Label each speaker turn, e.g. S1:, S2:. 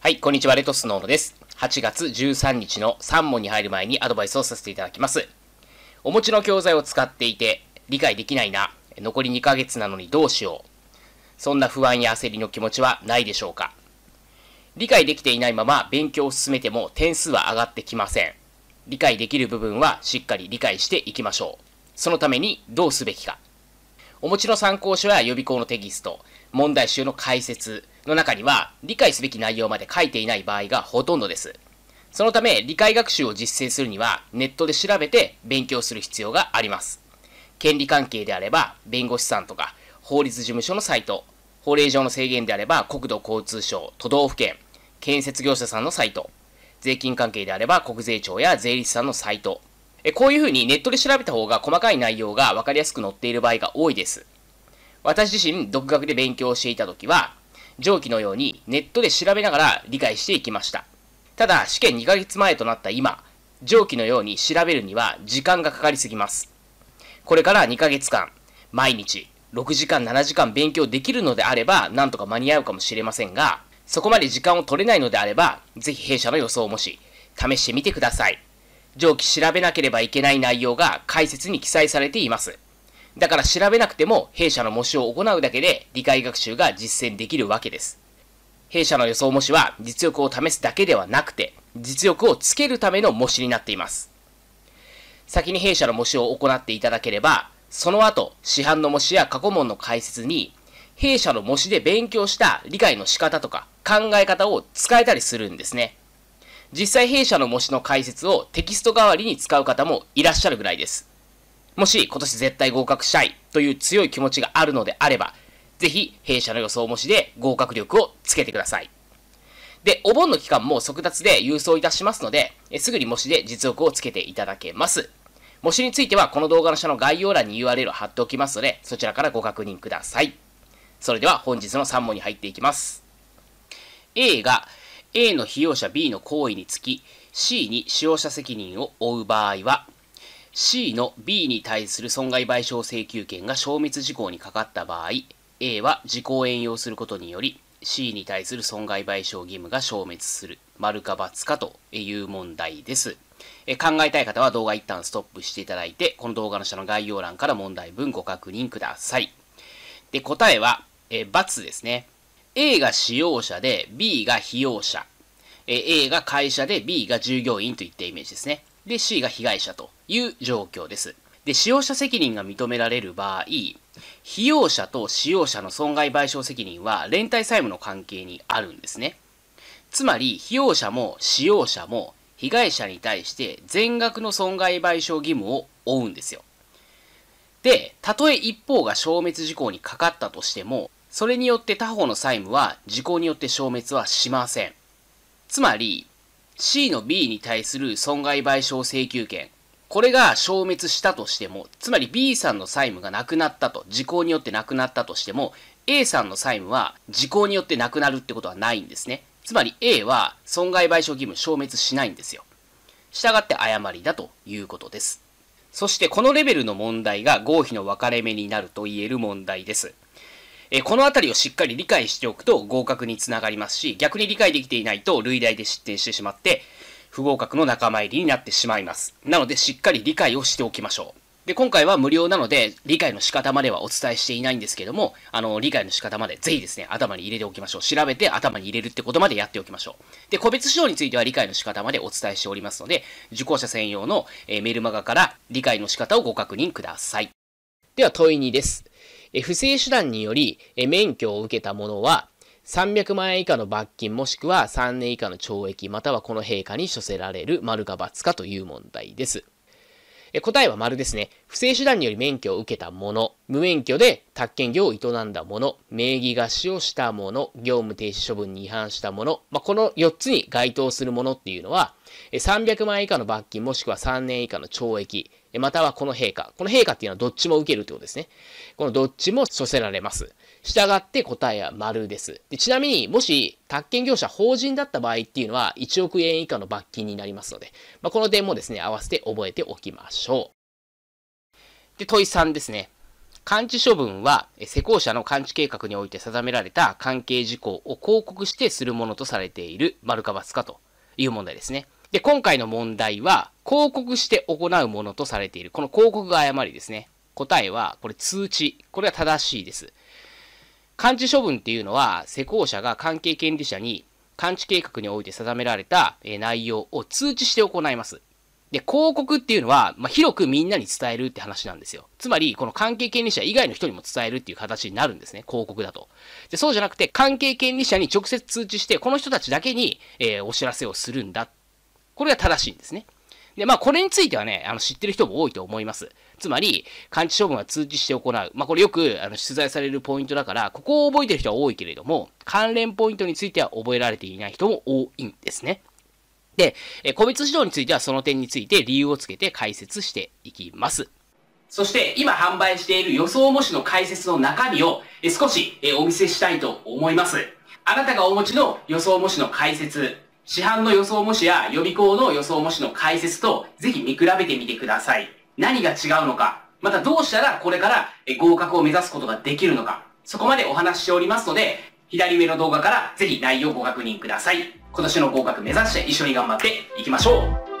S1: はい、こんにちは、レトスノーノです。8月13日の3問に入る前にアドバイスをさせていただきます。お持ちの教材を使っていて、理解できないな、残り2ヶ月なのにどうしよう。そんな不安や焦りの気持ちはないでしょうか。理解できていないまま勉強を進めても点数は上がってきません。理解できる部分はしっかり理解していきましょう。そのためにどうすべきか。お持ちの参考書や予備校のテキスト、問題集の解説の中には、理解すべき内容まで書いていない場合がほとんどです。そのため、理解学習を実践するには、ネットで調べて勉強する必要があります。権利関係であれば、弁護士さんとか、法律事務所のサイト、法令上の制限であれば、国土交通省、都道府県、建設業者さんのサイト、税金関係であれば、国税庁や税理士さんのサイト、えこういうふうにネットで調べた方が細かい内容が分かりやすく載っている場合が多いです。私自身独学で勉強していた時は、上記のようにネットで調べながら理解していきました。ただ、試験2ヶ月前となった今、上記のように調べるには時間がかかりすぎます。これから2ヶ月間、毎日6時間7時間勉強できるのであれば、なんとか間に合うかもしれませんが、そこまで時間を取れないのであれば、ぜひ弊社の予想もし、試してみてください。上記調べなければいけない内容が解説に記載されています。だから調べなくても弊社の模試を行うだけで理解学習が実践できるわけです。弊社の予想模試は実力を試すだけではなくて、実力をつけるための模試になっています。先に弊社の模試を行っていただければ、その後、市販の模試や過去問の解説に、弊社の模試で勉強した理解の仕方とか考え方を使えたりするんですね。実際弊社の模試の解説をテキスト代わりに使う方もいらっしゃるぐらいです。もし今年絶対合格したいという強い気持ちがあるのであれば、ぜひ弊社の予想模試で合格力をつけてください。で、お盆の期間も速達で郵送いたしますので、すぐに模試で実力をつけていただけます。模試についてはこの動画の下の概要欄に URL を貼っておきますので、そちらからご確認ください。それでは本日の3問に入っていきます。A が A の被用者 B の行為につき C に使用者責任を負う場合は C の B に対する損害賠償請求権が消滅事項にかかった場合 A は項を援用することにより C に対する損害賠償義務が消滅する丸か×かという問題です。え考えたい方は動画一旦ストップしていただいて、この動画の下の概要欄から問題文ご確認ください。で、答えは、え×ですね。A が使用者で B が被用者。A が会社で B が従業員といったイメージですね。で、C が被害者という状況です。で、使用者責任が認められる場合、被用者と使用者の損害賠償責任は連帯債務の関係にあるんですね。つまり、被用者も使用者も被害者に対して全額の損害賠償義務を負うんですよ。で、たとえ一方が消滅事項にかかったとしても、それによって他方の債務は時効によって消滅はしません。つまり、C の B に対する損害賠償請求権、これが消滅したとしても、つまり B さんの債務がなくなったと、時効によってなくなったとしても、A さんの債務は時効によってなくなるってことはないんですね。つまり A は損害賠償義務消滅しないんですよ。したがって誤りだということです。そしてこのレベルの問題が合否の分かれ目になると言える問題です。えこの辺りをしっかり理解しておくと合格につながりますし、逆に理解できていないと類代で失点してしまって、不合格の仲間入りになってしまいます。なので、しっかり理解をしておきましょう。で、今回は無料なので、理解の仕方まではお伝えしていないんですけども、あの、理解の仕方までぜひですね、頭に入れておきましょう。調べて頭に入れるってことまでやっておきましょう。で、個別指導については理解の仕方までお伝えしておりますので、受講者専用の、えメルマガから理解の仕方をご確認ください。では、問い2です。不正手段により免許を受けた者は、300万円以下の罰金もしくは3年以下の懲役またはこの陛下に処せられる丸か×かという問題です。答えは丸ですね。不正手段により免許を受けた者、無免許で宅建業を営んだ者、名義貸しをした者、業務停止処分に違反した者、まあ、この4つに該当する者っていうのは、300万円以下の罰金もしくは3年以下の懲役、またはこの陛下。この陛下っていうのはどっちも受けるってことですね。このどっちも処せられます。従って答えは丸です。でちなみに、もし、宅建業者法人だった場合っていうのは、1億円以下の罰金になりますので、まあ、この点もですね、合わせて覚えておきましょう。で、問い3ですね。監置処分は、施工者の勘置計画において定められた関係事項を広告してするものとされている、丸か×かという問題ですね。で、今回の問題は、広告して行うものとされている。この広告が誤りですね。答えは、これ通知。これは正しいです。監置処分っていうのは、施工者が関係権利者に、監置計画において定められた内容を通知して行います。で、広告っていうのは、まあ、広くみんなに伝えるって話なんですよ。つまり、この関係権利者以外の人にも伝えるっていう形になるんですね。広告だと。で、そうじゃなくて、関係権利者に直接通知して、この人たちだけに、えー、お知らせをするんだっこれが正しいんですね。で、まあ、これについてはね、あの、知ってる人も多いと思います。つまり、完治処分は通知して行う。まあ、これよく、あの、取材されるポイントだから、ここを覚えてる人は多いけれども、関連ポイントについては覚えられていない人も多いんですね。で、え個別指導についてはその点について理由をつけて解説していきます。そして今販売している予想模試の解説の中身を少しお見せしたいと思います。あなたがお持ちの予想模試の解説、市販の予想模試や予備校の予想模試の解説とぜひ見比べてみてください。何が違うのか、またどうしたらこれから合格を目指すことができるのか、そこまでお話ししておりますので、左上の動画からぜひ内容をご確認ください。今年の合格目指して一緒に頑張っていきましょう